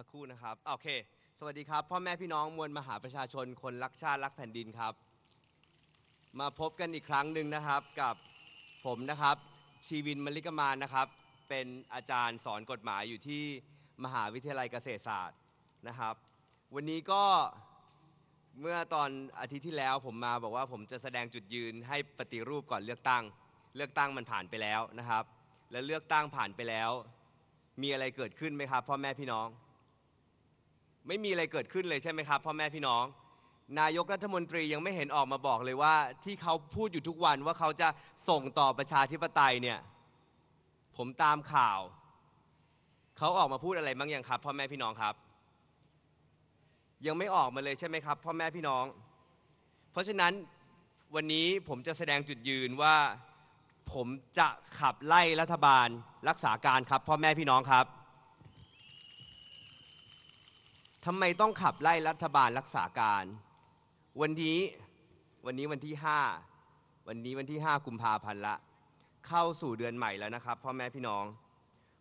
สักครู่นะครับ โอเค สวัสดีครับ พ่อแม่พี่น้องมวลมหาประชาชนคนรักชาติรักแผ่นดินครับ มาพบกันอีกครั้งหนึ่งนะครับกับผมนะครับ ชีวินมลิกมานนะครับ เป็นอาจารย์สอนกฎหมายอยู่ที่มหาวิทยาลัยเกษตรศาสตร์นะครับ วันนี้ก็เมื่อตอนอาทิตย์ที่แล้วผมมาบอกว่าผมจะแสดงจุดยืนให้ปฏิรูปก่อนเลือกตั้ง เลือกตั้งมันผ่านไปแล้วนะครับ และเลือกตั้งผ่านไปแล้ว มีอะไรเกิดขึ้นไหมครับ พ่อแม่พี่น้องไม่มีอะไรเกิดขึ้นเลยใช่ไหมครับพ่อแม่พี่น้อง นายกรัฐมนตรียังไม่เห็นออกมาบอกเลยว่าที่เขาพูดอยู่ทุกวันว่าเขาจะส่งต่อประชาธิปไตยเนี่ย ผมตามข่าว เขาออกมาพูดอะไรบ้างยังครับ พ่อแม่พี่น้องครับ ยังไม่ออกมาเลยใช่ไหมครับพ่อแม่พี่น้อง เพราะฉะนั้นวันนี้ผมจะแสดงจุดยืนว่าผมจะขับไล่รัฐบาลรักษาการครับ พ่อแม่พี่น้องครับทำไมต้องขับไล่รัฐบาลรักษาการ วันนี้วันนี้วันที่ 5 วันนี้วันที่ 5กุมภาพันธ์ละเข้าสู่เดือนใหม่แล้วนะครับพ่อแม่พี่น้อง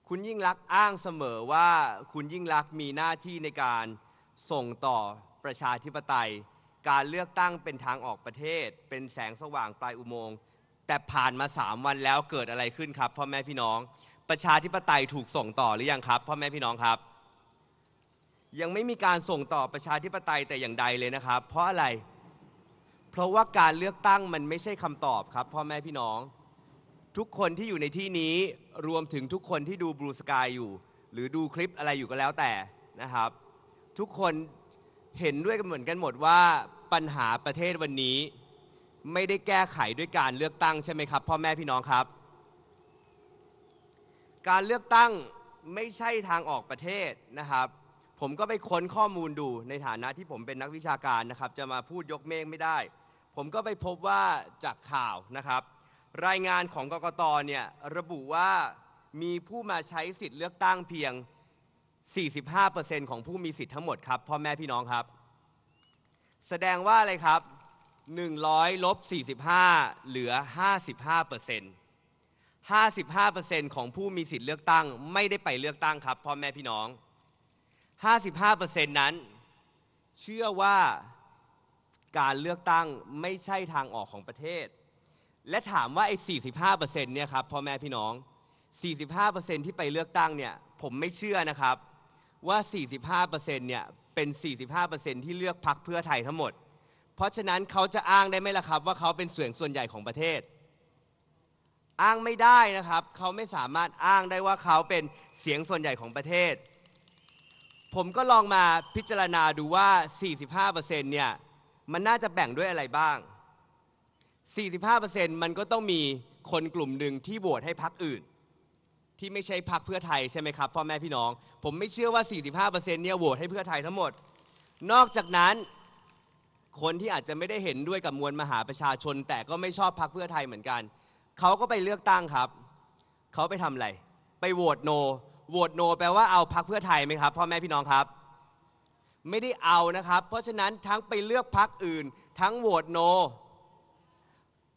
คุณยิ่งรักอ้างเสมอว่าคุณยิ่งรักมีหน้าที่ในการส่งต่อประชาธิปไตย การเลือกตั้งเป็นทางออกประเทศ เป็นแสงสว่างปลายอุโมงค์แต่ผ่านมา 3 วันแล้วเกิดอะไรขึ้นครับพ่อแม่พี่น้อง ประชาธิปไตยถูกส่งต่อหรือยังครับ พ่อแม่พี่น้องครับยังไม่มีการส่งต่อประชาธิปไตยแต่อย่างใดเลยนะครับ เพราะอะไร เพราะว่าการเลือกตั้งมันไม่ใช่คำตอบครับ พ่อแม่พี่น้อง ทุกคนที่อยู่ในที่นี้รวมถึงทุกคนที่ดูบลูสกายอยู่หรือดูคลิปอะไรอยู่ก็แล้วแต่นะครับ ทุกคนเห็นด้วยกันเหมือนกันหมดว่าปัญหาประเทศวันนี้ ไม่ได้แก้ไขด้วยการเลือกตั้งใช่ไหมครับ พ่อแม่พี่น้องครับ การเลือกตั้งไม่ใช่ทางออกประเทศนะครับผมก็ไปค้นข้อมูลดูในฐานะที่ผมเป็นนักวิชาการนะครับจะมาพูดยกเมฆไม่ได้ ผมก็ไปพบว่าจากข่าวนะครับ รายงานของกกตเนี่ยระบุว่ามีผู้มาใช้สิทธิ์เลือกตั้งเพียง 45%ของผู้มีสิทธิ์ทั้งหมดครับพ่อแม่พี่น้องครับ แสดงว่าอะไรครับ 100ลบ45 เหลือ 55% 55%ของผู้มีสิทธิ์เลือกตั้งไม่ได้ไปเลือกตั้งครับพ่อแม่พี่น้อง55%นั้นเชื่อว่าการเลือกตั้งไม่ใช่ทางออกของประเทศและถามว่าไอ้45%เนี่ยครับพ่อแม่พี่น้อง45%ที่ไปเลือกตั้งเนี่ยผมไม่เชื่อนะครับว่า45%เนี่ยเป็น45%ที่เลือกพักเพื่อไทยทั้งหมด เพราะฉะนั้นเขาจะอ้างได้ไหมล่ะครับว่าเขาเป็นเสียงส่วนใหญ่ของประเทศ อ้างไม่ได้นะครับเขาไม่สามารถอ้างได้ว่าเขาเป็นเสียงส่วนใหญ่ของประเทศผมก็ลองมาพิจารณาดูว่า 45%เนี่ย มันน่าจะแบ่งด้วยอะไรบ้าง 45%มันก็ต้องมีคนกลุ่มหนึ่งที่โหวตให้พรรคอื่น ที่ไม่ใช่พรรคเพื่อไทยใช่ไหมครับ พ่อแม่พี่น้อง ผมไม่เชื่อว่า 45%เนี่ยโหวตให้เพื่อไทยทั้งหมด นอกจากนั้น คนที่อาจจะไม่ได้เห็นด้วยกับมวลมหาประชาชน แต่ก็ไม่ชอบพรรคเพื่อไทยเหมือนกัน เขาก็ไปเลือกตั้งครับ เขาไปทำอะไร ไปโหวตโนโหวตโนแปลว่าเอาพักเพื่อไทยไหมครับ พ่อแม่พี่น้องครับ ไม่ได้เอานะครับ เพราะฉะนั้นทั้งไปเลือกพักอื่น ทั้งโหวตโน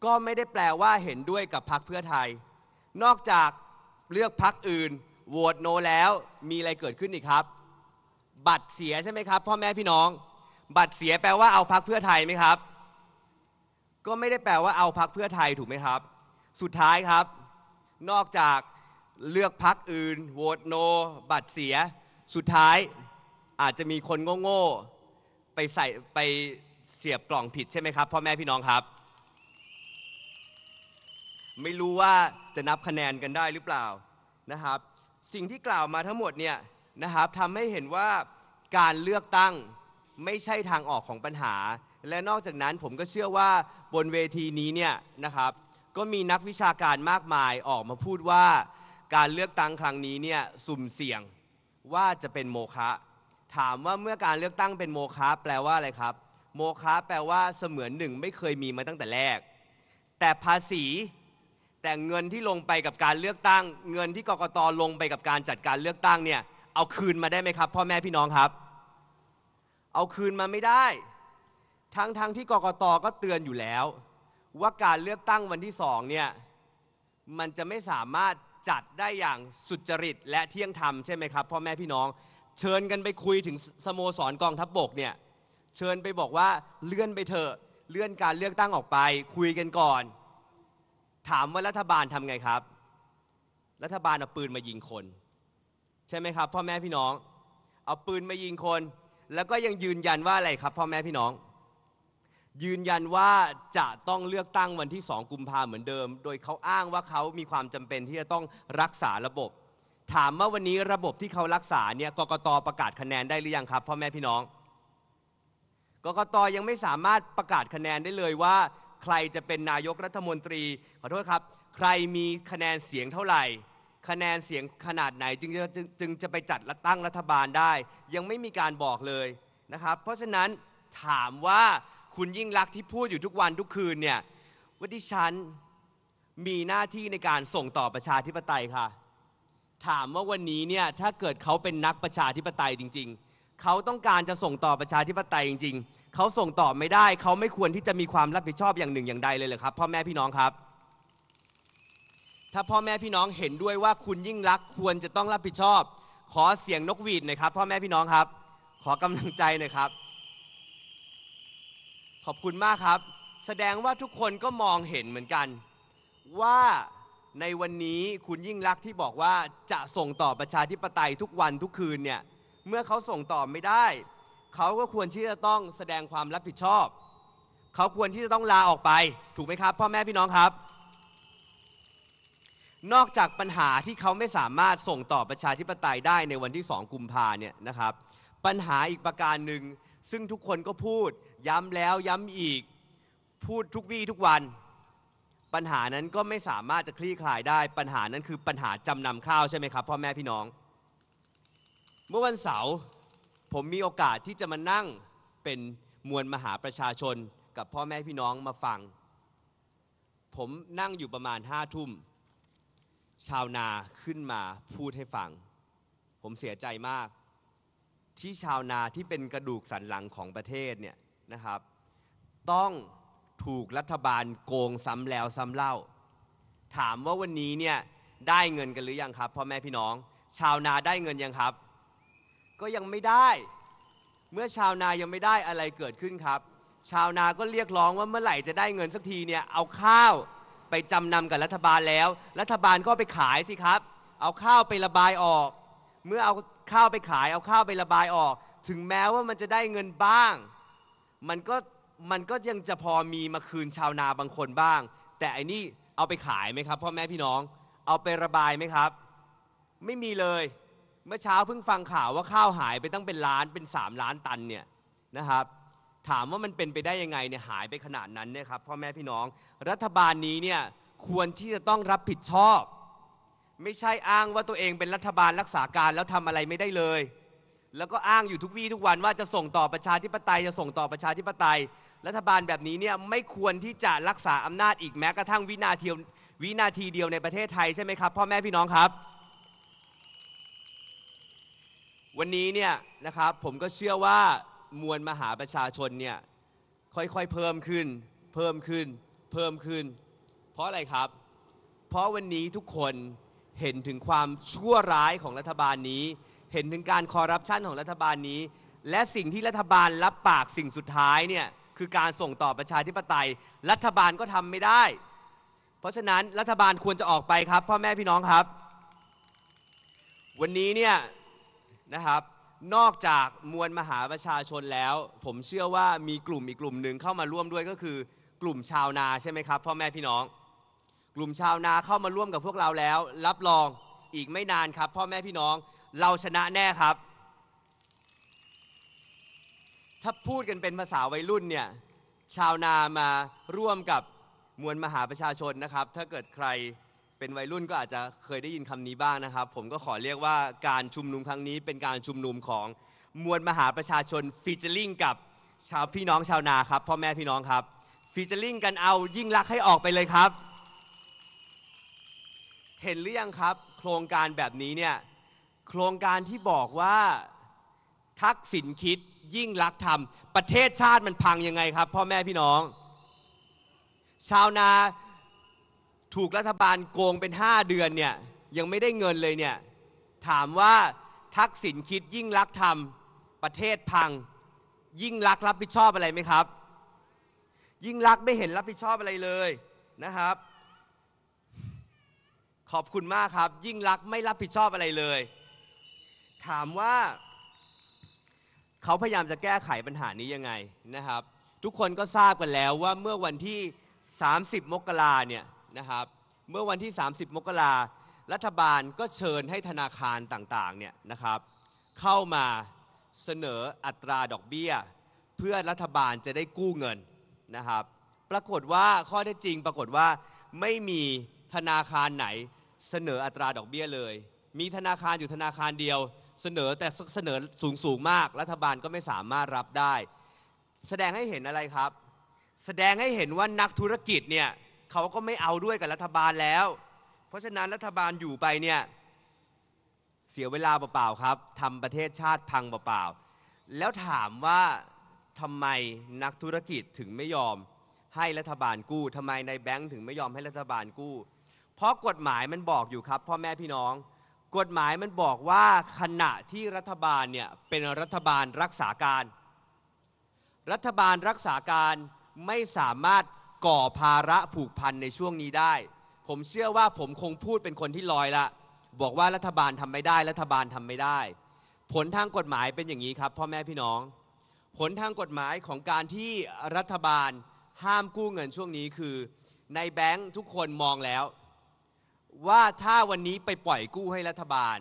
ก็ไม่ได้แปลว่าเห็นด้วยกับพักเพื่อไทย นอกจากเลือกพักอื่นโหวตโนแล้ว มีอะไรเกิดขึ้นอีกครับ บัตรเสียใช่ไหมครับ พ่อแม่พี่น้อง บัตรเสียแปลว่าเอาพักเพื่อไทยไหมครับ ก็ไม่ได้แปลว่าเอาพักเพื่อไทยถูกไหมครับ สุดท้ายครับ นอกจากเลือกพักอื่นโหวตโน บัตรเสีย สุดท้าย อาจจะมีคนโง่ๆไปใส่ไปเสียบกล่องผิดใช่ไหมครับพ่อแม่พี่น้องครับ ไม่รู้ว่าจะนับคะแนนกันได้หรือเปล่านะครับ สิ่งที่กล่าวมาทั้งหมดเนี่ยนะครับทำให้เห็นว่าการเลือกตั้งไม่ใช่ทางออกของปัญหา และนอกจากนั้นผมก็เชื่อว่าบนเวทีนี้เนี่ยนะครับ ก็มีนักวิชาการมากมายออกมาพูดว่าการเลือกตั้งครั้งนี้เนี่ยสุ่มเสี่ยงว่าจะเป็นโมฆะถามว่าเมื่อการเลือกตั้งเป็นโมฆะแปลว่าอะไรครับ โมฆะแปลว่าเสมือนหนึ่งไม่เคยมีมาตั้งแต่แรก แต่ภาษี แต่เงินที่ลงไปกับการเลือกตั้ง เงินที่กกตลงไปกับการจัดการเลือกตั้งเนี่ยเอาคืนมาได้ไหมครับพ่อแม่พี่น้องครับ เอาคืนมาไม่ได้ ทั้ง้งที่กกตก็เตือนอยู่แล้ว ว่าการเลือกตั้งวันที่สองเนี่ยมันจะไม่สามารถจัดได้อย่างสุจริตและเที่ยงธรรมใช่ไหมครับพ่อแม่พี่น้อง เชิญกันไปคุยถึงสโมสรกองทัพบบกเนี่ยเชิญไปบอกว่าเลื่อนไปเถอะเลื่อนการเลือกตั้งออกไป คุยกันก่อน ถามว่ารัฐบาลทำไงครับ รัฐบาลเอาปืนมายิงคนใช่ไหมครับ พ่อแม่พี่น้องเอาปืนมายิงคน แล้วก็ยังยืนยันว่าอะไรครับ พ่อแม่พี่น้องยืนยันว่าจะต้องเลือกตั้งวันที่2กุมภาเหมือนเดิม โดยเขาอ้างว่าเขามีความจำเป็นที่จะต้องรักษาระบบ ถามว่าวันนี้ระบบที่เขารักษาเนี่ย กกตประกาศคะแนนได้หรือยังครับพ่อแม่พี่น้อง กกตยังไม่สามารถประกาศคะแนนได้เลยว่า ใครจะเป็นนายกรัฐมนตรี ขอโทษครับ ใครมีคะแนนเสียงเท่าไหร่ คะแนนเสียงขนาดไหนจึงจะจจึงจะไปจัดตั้งรัฐบาลได้ ยังไม่มีการบอกเลยนะครับ เพราะฉะนั้นถามว่าคุณยิ่งรักที่พูดอยู่ทุกวันทุกคืนเนี่ย ว่าดิฉันมีหน้าที่ในการส่งต่อประชาธิปไตยค่ะ ถามว่าวันนี้เนี่ย ถ้าเกิดเขาเป็นนักประชาธิปไตยจริง ๆเขาต้องการจะส่งต่อประชาธิปไตยจริง ๆเขาส่งต่อไม่ได้เขาไม่ควรที่จะมีความรับผิดชอบอย่างหนึ่งอย่างใดเลยเหรอครับพ่อแม่พี่น้องครับ ถ้าพ่อแม่พี่น้องเห็นด้วยว่าคุณยิ่งรักควรจะต้องรับผิดชอบ ขอเสียงนกหวีดหน่อยครับ พ่อแม่พี่น้องครับ ขอกำลังใจหน่อยครับขอบคุณมากครับ แสดงว่าทุกคนก็มองเห็นเหมือนกัน ว่าในวันนี้คุณยิ่งรักที่บอกว่าจะส่งต่อประชาธิปไตยทุกวันทุกคืนเนี่ย เมื่อเขาส่งต่อไม่ได้ เขาก็ควรที่จะต้องแสดงความรับผิดชอบเขาควรที่จะต้องลาออกไป ถูกไหมครับพ่อแม่พี่น้องครับ นอกจากปัญหาที่เขาไม่สามารถส่งต่อประชาธิปไตยได้ในวันที่สองกุมภาเนี่ยนะครับ ปัญหาอีกประการหนึ่งซึ่งทุกคนก็พูดย้ำแล้วย้ำอีกพูดทุกวี่ทุกวันปัญหานั้นก็ไม่สามารถจะคลี่คลายได้ปัญหานั้นคือปัญหาจำนำข้าว ใช่ไหมครับพ่อแม่พี่น้อง เมื่อวันเสาร์ผมมีโอกาสที่จะมานั่งเป็นมวลมหาประชาชนกับพ่อแม่พี่น้องมาฟัง ผมนั่งอยู่ประมาณห้าทุ่ม ชาวนาขึ้นมาพูดให้ฟัง ผมเสียใจมากที่ชาวนาที่เป็นกระดูกสันหลังของประเทศเนี่ยนะครับ ต้องถูกรัฐบาลโกงซ้ำแล้วซ้ำเล่า ถามว่าวันนี้เนี่ยได้เงินกันหรือยังครับพ่อแม่พี่น้องชาวนาได้เงินยังครับ ก็ยังไม่ได้ เมื่อชาวนายังไม่ได้อะไรเกิดขึ้นครับ ชาวนา ก็เรียกร้องว่าเมื่อไหร่จะได้เงินสักทีเนี่ยเอาข้าวไปจำนำกับรัฐบาลแล้ว รัฐบาลก็ไปขายสิครับ เอาข้าวไประบายออก เมื่อเอาข้าวไปขาย เอาข้าวไประบายออก ถึงแม้ว่ามันจะได้เงินบ้างมันก็มันก็ยังจะพอมีมาคืนชาวนาบางคนบ้าง แต่อันนี้เอาไปขายไหมครับพ่อแม่พี่น้องเอาไประบายไหมครับ ไม่มีเลย เมื่อเช้าเพิ่งฟังข่าวว่าข้าวหายไปตั้งเป็นล้านเป็น 3 ล้านตันเนี่ยนะครับ ถามว่ามันเป็นไปได้ยังไงเนี่ยหายไปขนาดนั้นเนี่ยครับพ่อแม่พี่น้อง รัฐบาลนี้เนี่ยควรที่จะต้องรับผิดชอบ ไม่ใช่อ้างว่าตัวเองเป็นรัฐบาลรักษาการแล้วทำอะไรไม่ได้เลยแล้วก็อ้างอยู่ทุกวี่ทุกวันว่าจะส่งต่อประชาธิปไตยจะส่งต่อประชาธิปไตย รัฐบาลแบบนี้เนี่ยไม่ควรที่จะรักษาอำนาจอีกแม้กระทั่งวินาทีวินาที เดียวในประเทศไทยใช่ไหมครับพ่อแม่พี่น้องครับ วันนี้เนี่ยนะครับผมก็เชื่อว่ามวลมหาประชาชนเนี่ยค่อยๆเพิ่มขึ้น เพิ่มขึ้น เพิ่มขึ้น เพราะอะไรครับ เพราะวันนี้ทุกคนเห็นถึงความชั่วร้ายของรัฐบาลนี้เห็นถึงการคอร์รัปชันของรัฐบาลนี้ และสิ่งที่รัฐบาลรับปากสิ่งสุดท้ายเนี่ยคือการส่งต่อประชาธิปไตย รัฐบาลก็ทำไม่ได้ เพราะฉะนั้นรัฐบาลควรจะออกไปครับ พ่อแม่พี่น้องครับ วันนี้เนี่ยนะครับ นอกจากมวลมหาประชาชนแล้ว ผมเชื่อว่ามีกลุ่มอีกกลุ่มหนึ่งเข้ามาร่วมด้วยก็คือกลุ่มชาวนาใช่ไหมครับ พ่อแม่พี่น้อง กลุ่มชาวนาเข้ามาร่วมกับพวกเราแล้ว รับรองอีกไม่นานครับ พ่อแม่พี่น้องเราชนะแน่ครับ ถ้าพูดกันเป็นภาษาวัยรุ่นเนี่ย ชาวนามาร่วมกับมวลมหาประชาชนนะครับ ถ้าเกิดใครเป็นวัยรุ่นก็อาจจะเคยได้ยินคำนี้บ้างนะครับ ผมก็ขอเรียกว่าการชุมนุมครั้งนี้เป็นการชุมนุมของมวลมหาประชาชนฟีเจอริงกับชาวพี่น้องชาวนาครับพ่อแม่พี่น้องครับฟีเจอริงกันเอายิ่งรักให้ออกไปเลยครับ เห็นหรือยังครับโครงการแบบนี้เนี่ยโครงการที่บอกว่าทักษิณคิด ยิ่งรักทำประเทศชาติมันพังยังไงครับพ่อแม่พี่น้องชาวนาถูกรัฐบาลโกงเป็น 5 เดือนเนี่ยยังไม่ได้เงินเลยเนี่ย ถามว่าทักษิณคิด ยิ่งรักทำประเทศพัง ยิ่งรักรับผิดชอบอะไรไหมครับ ยิ่งรักไม่เห็นรับผิดชอบอะไรเลยนะครับ ขอบคุณมากครับ ยิ่งรักไม่รับผิดชอบอะไรเลยถามว่า เขาพยายามจะแก้ไขปัญหานี้ยังไงนะครับ ทุกคนก็ทราบกันแล้วว่าเมื่อวันที่ 30 มกราเนี่ยนะครับเมื่อวันที่ 30 มกรารัฐบาลก็เชิญให้ธนาคารต่างๆเนี่ยนะครับเข้ามาเสนออัตราดอกเบี้ย เพื่อรัฐบาลจะได้กู้เงินนะครับ ปรากฏว่าข้อเท็จจริงปรากฏว่าไม่มีธนาคารไหนเสนออัตราดอกเบี้ยเลย มีธนาคารอยู่ธนาคารเดียวเสนอแต่เสนอสูงสูงมาก รัฐบาลก็ไม่สามารถรับได้ แสดงให้เห็นอะไรครับ แสดงให้เห็นว่านักธุรกิจเนี่ยเขาก็ไม่เอาด้วยกับรัฐบาลแล้ว เพราะฉะนั้นรัฐบาลอยู่ไปเนี่ยเสียเวลาเปล่าๆครับทำประเทศชาติพังเปล่าๆแล้วถามว่าทำไมนักธุรกิจถึงไม่ยอมให้รัฐบาลกู้ทำไมในแบงค์ถึงไม่ยอมให้รัฐบาลกู้ เพราะกฎหมายมันบอกอยู่ครับ พ่อแม่พี่น้องกฎหมายมันบอกว่าขณะที่รัฐบาลเนี่ยเป็นรัฐบาลรักษาการ รัฐบาลรักษาการไม่สามารถก่อภาระผูกพันในช่วงนี้ได้ ผมเชื่อว่าผมคงพูดเป็นคนที่ลอยละ บอกว่ารัฐบาลทำไม่ได้ รัฐบาลทำไม่ได้ ผลทางกฎหมายเป็นอย่างนี้ครับ พ่อแม่พี่น้อง ผลทางกฎหมายของการที่รัฐบาลห้ามกู้เงินช่วงนี้คือในแบงค์ทุกคนมองแล้วว่าถ้าวันนี้ไปปล่อยกู้ให้รัฐบาล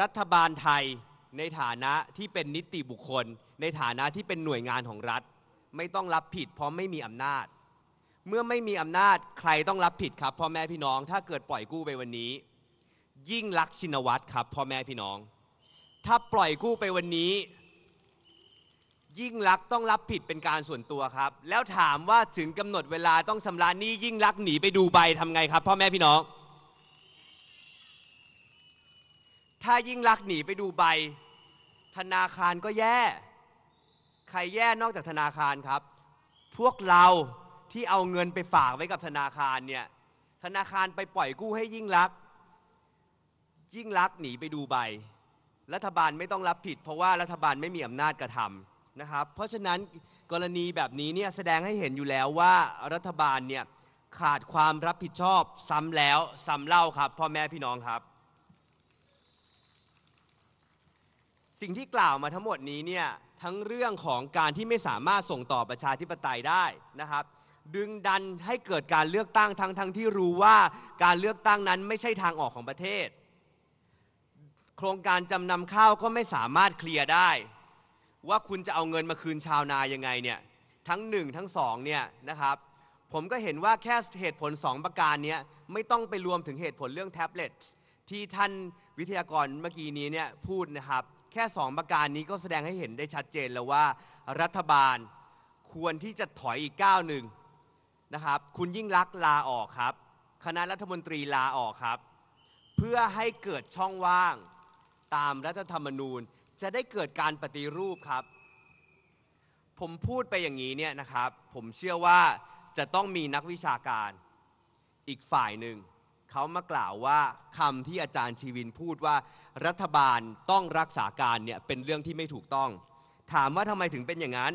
รัฐบาลไทยในฐานะที่เป็นนิติบุคคล ในฐานะที่เป็นหน่วยงานของรัฐ ไม่ต้องรับผิดเพราะไม่มีอำนาจ เมื่อไม่มีอำนาจใครต้องรับผิดครับพ่อแม่พี่น้อง ถ้าเกิดปล่อยกู้ไปวันนี้ ยิ่งลักชินวัตรครับ พ่อแม่พี่น้อง ถ้าปล่อยกู้ไปวันนี้ยิ่งรักต้องรับผิดเป็นการส่วนตัวครับ แล้วถามว่าถึงกำหนดเวลาต้องชำระหนี้ยิ่งรักหนีไปดูใบทำไงครับพ่อแม่พี่น้อง ถ้ายิ่งรักหนีไปดูใบธนาคารก็แย่ ใครแย่นอกจากธนาคารครับ พวกเราที่เอาเงินไปฝากไว้กับธนาคารเนี่ยธนาคารไปปล่อยกู้ให้ยิ่งรัก ยิ่งรักหนีไปดูใบรัฐบาลไม่ต้องรับผิด เพราะว่ารัฐบาลไม่มีอำนาจกระทำนะครับเพราะฉะนั้นกรณีแบบนี้เนี่ยแสดงให้เห็นอยู่แล้วว่ารัฐบาลเนี่ยขาดความรับผิดชอบซ้ำแล้วซ้ำเล่าครับพ่อแม่พี่น้องครับ สิ่งที่กล่าวมาทั้งหมดนี้เนี่ยทั้งเรื่องของการที่ไม่สามารถส่งต่อประชาธิปไตยได้นะครับ ดึงดันให้เกิดการเลือกตั้งทั้งทั้งที่รู้ว่าการเลือกตั้งนั้นไม่ใช่ทางออกของประเทศ โครงการจำนำข้าวก็ไม่สามารถเคลียร์ได้ว่าคุณจะเอาเงินมาคืนชาวนายังไงเนี่ยทั้ง1ทั้ง2เนี่ยนะครับผมก็เห็นว่าแค่เหตุผล2ประการนี้ไม่ต้องไปรวมถึงเหตุผลเรื่องแท็บเล็ตที่ท่านวิทยากรเมื่อกี้นี้เนี่ยพูดนะครับแค่ 2 ประการนี้ก็แสดงให้เห็นได้ชัดเจนแล้วว่า รัฐบาลควรที่จะถอยอีกก้าวหนึ่งนะครับคุณยิ่งรักลาออกครับ คณะรัฐมนตรีลาออกครับ เพื่อให้เกิดช่องว่างตามรัฐธรรมนูญจะได้เกิดการปฏิรูปครับ ผมพูดไปอย่างนี้เนี่ยนะครับ ผมเชื่อว่าจะต้องมีนักวิชาการอีกฝ่ายหนึ่งเขามากล่าวว่าคำที่อาจารย์ชีวินพูดว่ารัฐบาลต้องรักษาการเนี่ยเป็นเรื่องที่ไม่ถูกต้อง ถามว่าทำไมถึงเป็นอย่างนั้น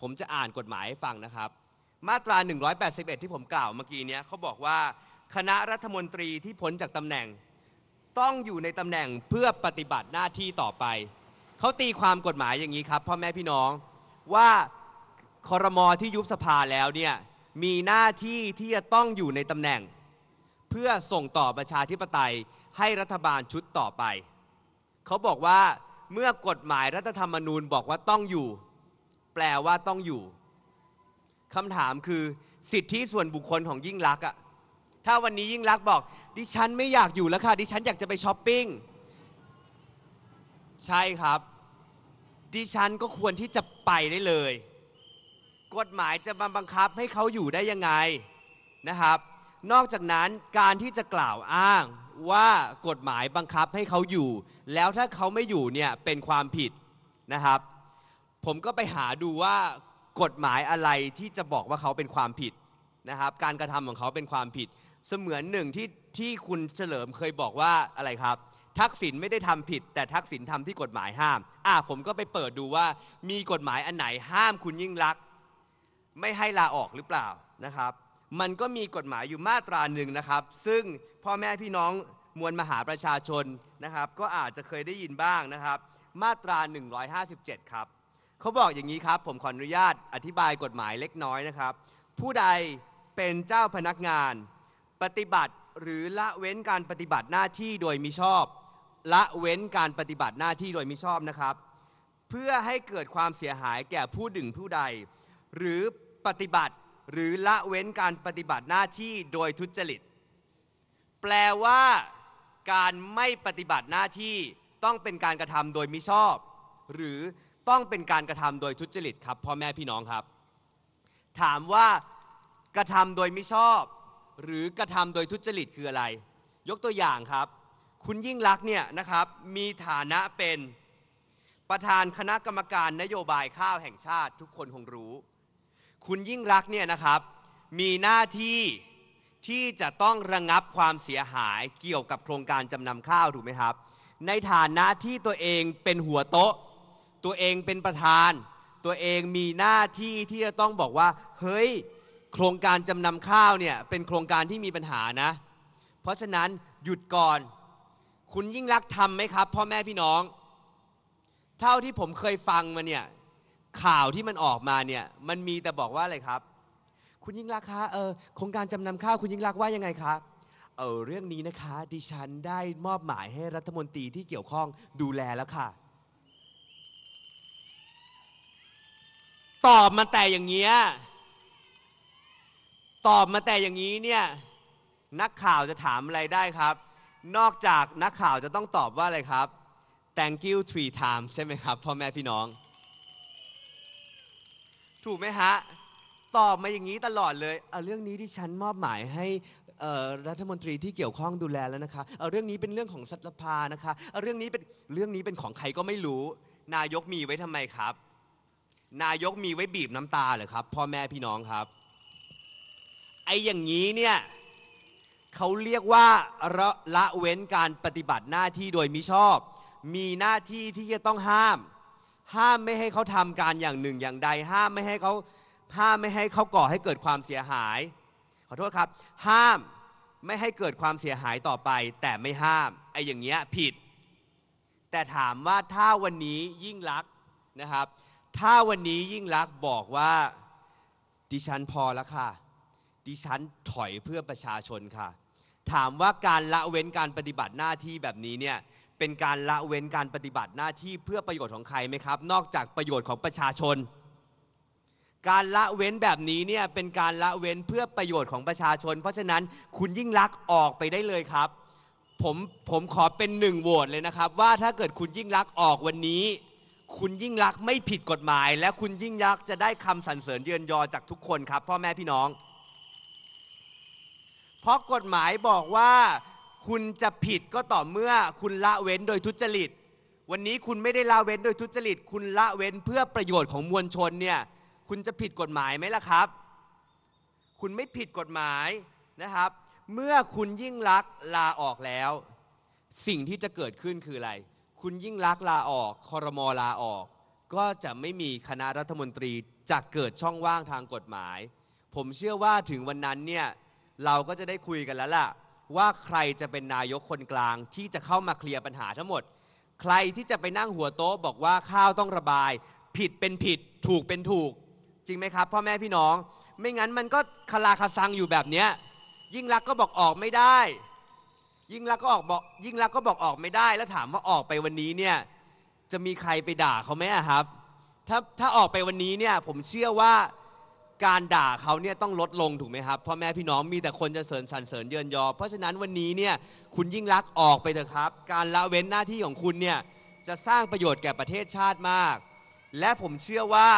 ผมจะอ่านกฎหมายให้ฟังนะครับ มาตรา 181 ที่ผมกล่าวเมื่อกี้เนี่ยเขาบอกว่า คณะรัฐมนตรีที่พ้นจากตำแหน่ง ต้องอยู่ในตำแหน่งเพื่อปฏิบัติหน้าที่ต่อไปเขาตีความกฎหมายอย่างนี้ครับพ่อแม่พี่น้องว่าคอรมอที่ยุบสภาแล้วเนี่ยมีหน้าที่ที่จะต้องอยู่ในตำแหน่ง เพื่อส่งต่อประชาธิปไตย ให้รัฐบาลชุดต่อไป เขาบอกว่า เมื่อกฎหมายรัฐธรรมนูญบอกว่าต้องอยู่ แปลว่าต้องอยู่คำถามคือสิทธิส่วนบุคคลของยิ่งรักอะถ้าวันนี้ยิ่งรักบอก ดิฉันไม่อยากอยู่แล้วค่ะดิฉันอยากจะไปช้อปปิ้งใช่ครับดิฉันก็ควรที่จะไปได้เลย กฎหมายจะมาบังคับให้เขาอยู่ได้ยังไงนะครับ นอกจากนั้นการที่จะกล่าวอ้างว่ากฎหมายบังคับให้เขาอยู่ แล้วถ้าเขาไม่อยู่เนี่ยเป็นความผิดนะครับ ผมก็ไปหาดูว่ากฎหมายอะไรที่จะบอกว่าเขาเป็นความผิดนะครับ การกระทำของเขาเป็นความผิด เสมือนหนึ่งที่ที่คุณเฉลิมเคยบอกว่าอะไรครับทักษิณไม่ได้ทำผิด แต่ทักษิณทำที่กฎหมายห้ามอ่าผมก็ไปเปิดดูว่ามีกฎหมายอันไหนห้ามคุณยิ่งรัก ไม่ให้ลาออกหรือเปล่านะครับ มันก็มีกฎหมายอยู่มาตราหนึ่งนะครับ ซึ่งพ่อแม่พี่น้องมวลมหาประชาชนนะครับ ก็อาจจะเคยได้ยินบ้างนะครับ มาตรา 157ครับเขาบอกอย่างนี้ครับผมขออนุญาตอธิบายกฎหมายเล็กน้อยนะครับ ผู้ใดเป็นเจ้าพนักงานปฏิบัติหรือละเว้นการปฏิบัติหน้าที่โดยมิชอบละเว้นการปฏิบัติหน้าที่โดยมิชอบนะครับ เพื่อให้เกิดความเสียหายแก่ผู้ดึงผู้ใด หรือปฏิบัติ หรือละเว้นการปฏิบัติหน้าที่โดยทุจริตแปลว่า การไม่ปฏิบัติหน้าที่ ต้องเป็นการกระทำโดยมิชอบ หรือต้องเป็นการกระทำโดยทุจริตครับพ่อแม่พี่น้องครับ ถามว่า กระทำโดยมิชอบ หรือกระทำโดยทุจริตคืออะไร ยกตัวอย่างครับคุณยิ่งรักเนี่ยนะครับมีฐานะเป็นประธานคณะกรรมการนโยบายข้าวแห่งชาติทุกคนคงรู้ คุณยิ่งรักเนี่ยนะครับ มีหน้าที่ที่จะต้องระงงับความเสียหายเกี่ยวกับโครงการจำนำข้าวถูกไหมครับ ในฐานะที่ตัวเองเป็นหัวโต๊ะ ตัวเองเป็นประธานตัวเองมีหน้าที่ที่จะต้องบอกว่า เฮ้ยโครงการจำนำข้าวเนี่ยเป็นโครงการที่มีปัญหานะเพราะฉะนั้นหยุดก่อนคุณยิ่งรักทำไหมครับพ่อแม่พี่น้อง เท่าที่ผมเคยฟังมาเนี่ย ข่าวที่มันออกมาเนี่ย มันมีแต่บอกว่าอะไรครับ คุณยิ่งรักคะเออโครงการจำนำข้าวคุณยิ่งรักว่ายังไงคะเออเรื่องนี้นะคะ ดิฉันได้มอบหมายให้รัฐมนตรีที่เกี่ยวข้องดูแลแล้วค่ะ ตอบมาแต่อย่างเงี้ยตอบมาแต่อย่างนี้เนี่ยนักข่าวจะถามอะไรได้ครับนอกจากนักข่าวจะต้องตอบว่าอะไรครับ thank you three times ใช่ไหมครับ พ่อแม่พี่น้อง ถูกไหมฮะตอบมาอย่างนี้ตลอดเลยเเรื่องนี้ที่ฉันมอบหมายให้รัฐมนตรีที่เกี่ยวข้องดูแลแล้วนะคะเเรื่องนี้เป็นเรื่องของสัตภานะคะเเรื่องนี้เป็นเรื่องนี้เป็นของใครก็ไม่รู้ นายกมีไว้ทำไมครับ นายกมีไว้บีบน้ำตาเหรอครับ พ่อแม่พี่น้องครับไอ้อย่างนี้เนี่ยเขาเรียกว่าละละเว้นการปฏิบัติหน้าที่โดยมิชอบ มีหน้าที่ที่จะต้องห้าม ห้ามไม่ให้เขาทำการอย่างหนึ่งอย่างใด ห้ามไม่ให้เขาห้ามไม่ให้เขาก่อให้เกิดความเสียหาย ขอโทษครับ ห้ามไม่ให้เกิดความเสียหายต่อไป แต่ไม่ห้าม ไอ้อย่างเงี้ยผิด แต่ถามว่าถ้าวันนี้ยิ่งรักนะครับ ถ้าวันนี้ยิ่งรักบอกว่าดิฉันพอแล้วค่ะ ดิฉันถอยเพื่อประชาชนค่ะถามว่าการละเว้นการปฏิบัติหน้าที่แบบนี้เนี่ยเป็นการละเว้นการปฏิบัติหน้าที่เพื่อประโยชน์ของใครไหมครับนอกจากประโยชน์ของประชาชน การละเว้นแบบนี้เนี่ยเป็นการละเว้นเพื่อประโยชน์ของประชาชน เพราะฉะนั้นคุณยิ่งรักออกไปได้เลยครับ ผมผมขอเป็นหนึ่งโหวตเลยนะครับ ว่าถ้าเกิดคุณยิ่งรักออกวันนี้ คุณยิ่งรักไม่ผิดกฎหมาย และคุณยิ่งรักจะได้คำสรรเสริญเยือนยอจากทุกคนครับพ่อแม่พี่น้องพราะกฎหมายบอกว่าคุณจะผิดก็ต่อเมื่อคุณละเว้นโดยทุจริต วันนี้คุณไม่ได้ละเว้นโดยทุจริต คุณละเว้นเพื่อประโยชน์ของมวลชนเนี่ย คุณจะผิดกฎหมายไหมล่ะครับ คุณไม่ผิดกฎหมายนะครับ เมื่อคุณยิ่งรักลาออกแล้ว สิ่งที่จะเกิดขึ้นคืออะไร คุณยิ่งรักลาออก คอรมอลาออก ก็จะไม่มีคณะรัฐมนตรีจะเกิดช่องว่างทางกฎหมาย ผมเชื่อว่าถึงวันนั้นเนี่ยเราก็จะได้คุยกันแล้วล่ะว่าใครจะเป็นนายกคนกลางที่จะเข้ามาเคลียร์ปัญหาทั้งหมด ใครที่จะไปนั่งหัวโต๊ะบอกว่าข้าวต้องระบาย ผิดเป็นผิดถูกเป็นถูก จริงไหมครับ พ่อแม่พี่น้อง ไม่งั้นมันก็คลาคาซังอยู่แบบเนี้ยยิ่งรักก็บอกออกไม่ได้ ยิ่งรักก็ออกบอกยิ่งรักก็บอกออกไม่ได้ แล้วถามว่าออกไปวันนี้เนี่ยจะมีใครไปด่าเขาไหมครับถ้าถ้าออกไปวันนี้เนี่ยผมเชื่อว่าการด่าเขาเนี่ยต้องลดลง ถูกไหมครับพ่อแม่พี่น้องมีแต่คนจะเสริญสรรเสริญเยินยอ เพราะฉะนั้นวันนี้เนี่ยคุณยิ่งรักออกไปเถอะครับ การละเว้นหน้าที่ของคุณเนี่ยจะสร้างประโยชน์แก่ประเทศชาติมาก และผมเชื่อว่า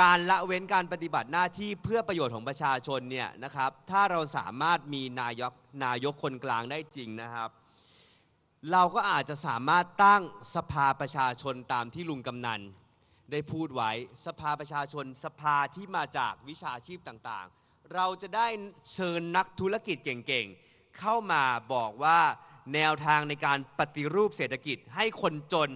การละเว้นการปฏิบัติหน้าที่เพื่อประโยชน์ของประชาชนเนี่ยนะครับถ้าเราสามารถมีนายกนายกคนกลางได้จริงนะครับ เราก็อาจจะสามารถตั้งสภาประชาชนตามที่ลุงกำนันได้พูดไว้สภาประชาชนสภาที่มาจากวิชาชีพต่างๆ เราจะได้เชิญนักธุรกิจเก่งๆเข้ามาบอกว่าแนวทางในการปฏิรูปเศรษฐกิจให้คนจน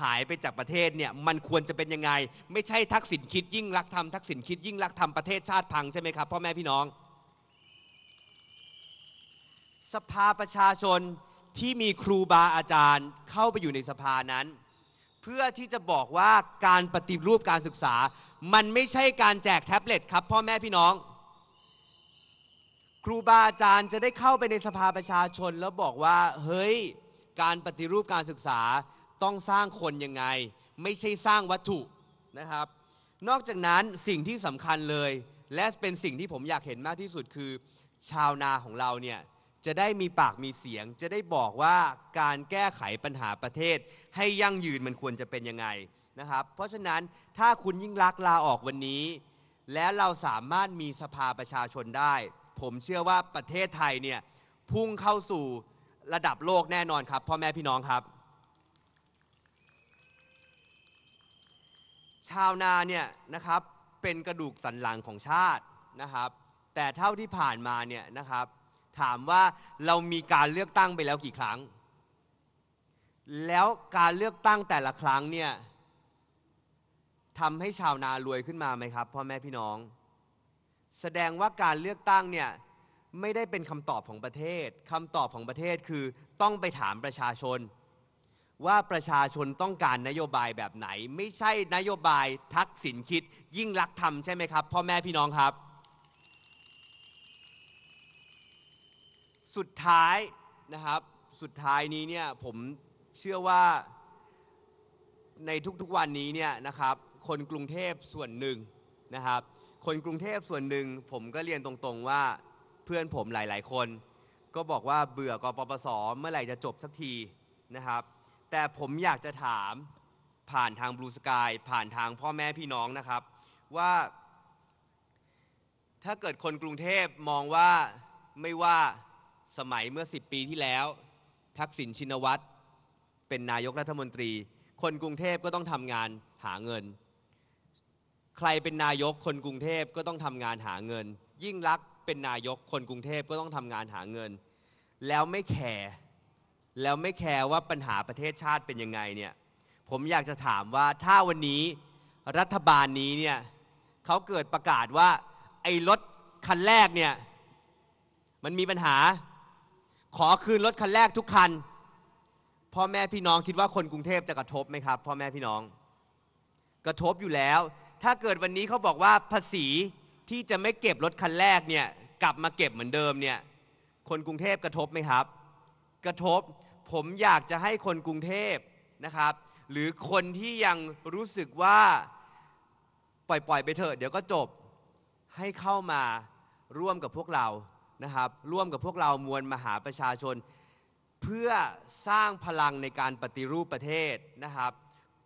หายไปจากประเทศเนี่ยมันควรจะเป็นยังไงไม่ใช่ทักษิณคิดยิ่งรักทำทักษิณคิดยิ่งรักทำประเทศชาติพังใช่ไหมครับพ่อแม่พี่น้อง สภาประชาชนที่มีครูบาอาจารย์เข้าไปอยู่ในสภานั้นเพื่อที่จะบอกว่าการปฏิรูปการศึกษา มันไม่ใช่การแจกแท็บเล็ต ครับ พ่อแม่พี่น้อง ครูบาอาจารย์จะได้เข้าไปในสภาประชาชน แล้วบอกว่าเฮ้ยการปฏิรูปการศึกษา ต้องสร้างคนยังไง ไม่ใช่สร้างวัตถุนะครับ นอกจากนั้นสิ่งที่สำคัญเลย และเป็นสิ่งที่ผมอยากเห็นมากที่สุดคือชาวนาของเราเนี่ยจะได้มีปากมีเสียงจะได้บอกว่าการแก้ไขปัญหาประเทศให้ยั่งยืนมันควรจะเป็นยังไงนะครับ เพราะฉะนั้นถ้าคุณยิ่งรักลาออกวันนี้ และเราสามารถมีสภาประชาชนได้ ผมเชื่อว่าประเทศไทยเนี่ย พุ่งเข้าสู่ระดับโลกแน่นอนครับ พ่อแม่พี่น้องครับ ชาวนาเนี่ยนะครับเป็นกระดูกสันหลังของชาตินะครับ แต่เท่าที่ผ่านมาเนี่ยนะครับถามว่าเรามีการเลือกตั้งไปแล้วกี่ครั้ง แล้วการเลือกตั้งแต่ละครั้งเนี่ยทำให้ชาวนารวยขึ้นมาไหมครับ พ่อแม่พี่น้อง แสดงว่าการเลือกตั้งเนี่ยไม่ได้เป็นคำตอบของประเทศคำตอบของประเทศคือต้องไปถามประชาชน ว่าประชาชนต้องการนโยบายแบบไหน ไม่ใช่นโยบายทักษิณคิด ยิ่งรักทำใช่ไหมครับพ่อแม่พี่น้องครับสุดท้ายนะครับ สุดท้ายนี้เนี่ยผมเชื่อว่าในทุกๆวันนี้เนี่ยนะครับ คนกรุงเทพส่วนหนึ่งนะครับ คนกรุงเทพส่วนหนึ่งผมก็เรียนตรงๆว่าเพื่อนผมหลายๆคน ก็บอกว่าเบื่อกปปสเมื่อไหร่จะจบสักทีนะครับ แต่ผมอยากจะถามผ่านทางบลูสกาย ผ่านทางพ่อแม่พี่น้องนะครับ ว่าถ้าเกิดคนกรุงเทพมองว่าไม่ว่าสมัยเมื่อ10ปีที่แล้วทักษิณชินวัตรเป็นนายกรัฐมนตรี คนกรุงเทพก็ต้องทำงานหาเงิน ใครเป็นนายกคนกรุงเทพก็ต้องทำงานหาเงิน ยิ่งรักเป็นนายกคนกรุงเทพก็ต้องทำงานหาเงิน แล้วไม่แคร์แล้วไม่แคร์ว่าปัญหาประเทศชาติเป็นยังไงเนี่ยผมอยากจะถามว่าถ้าวันนี้รัฐบาลนี้เนี่ยเขาเกิดประกาศว่าไอ้รถคันแรกเนี่ยมันมีปัญหาขอคืนรถคันแรกทุกคันพ่อแม่พี่น้องคิดว่าคนกรุงเทพจะกระทบไหมครับ พ่อแม่พี่น้อง กระทบอยู่แล้ว ถ้าเกิดวันนี้เขาบอกว่าภาษีที่จะไม่เก็บรถคันแรกเนี่ยกลับมาเก็บเหมือนเดิมเนี่ย คนกรุงเทพกระทบไหมครับ กระทบผมอยากจะให้คนกรุงเทพนะครับ หรือคนที่ยังรู้สึกว่าปล่อยๆไปเถอะเดี๋ยวก็จบให้เข้ามาร่วมกับพวกเรานะครับร่วมกับพวกเรามวลมหาประชาชน เพื่อสร้างพลังในการปฏิรูปประเทศนะครับ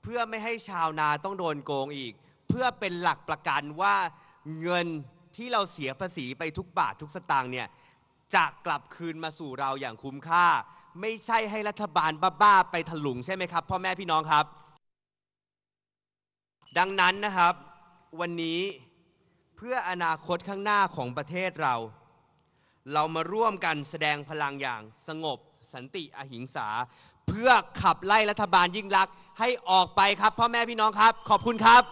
เพื่อไม่ให้ชาวนาต้องโดนโกงอีก เพื่อเป็นหลักประกันว่าเงินที่เราเสียภาษีไปทุกบาททุกสตางค์เนี่ยจะกลับคืนมาสู่เราอย่างคุ้มค่า ไม่ใช่ให้รัฐบาลบ้าๆไปถลุงใช่ไหมครับพ่อแม่พี่น้องครับ ดังนั้นนะครับ วันนี้เพื่ออนาคตข้างหน้าของประเทศเราเรามาร่วมกันแสดงพลังอย่าง สงบสันติอหิงสา เพื่อขับไล่รัฐบาลยิ่งรัก ให้ออกไปครับพ่อแม่พี่น้องครับ ขอบคุณครับ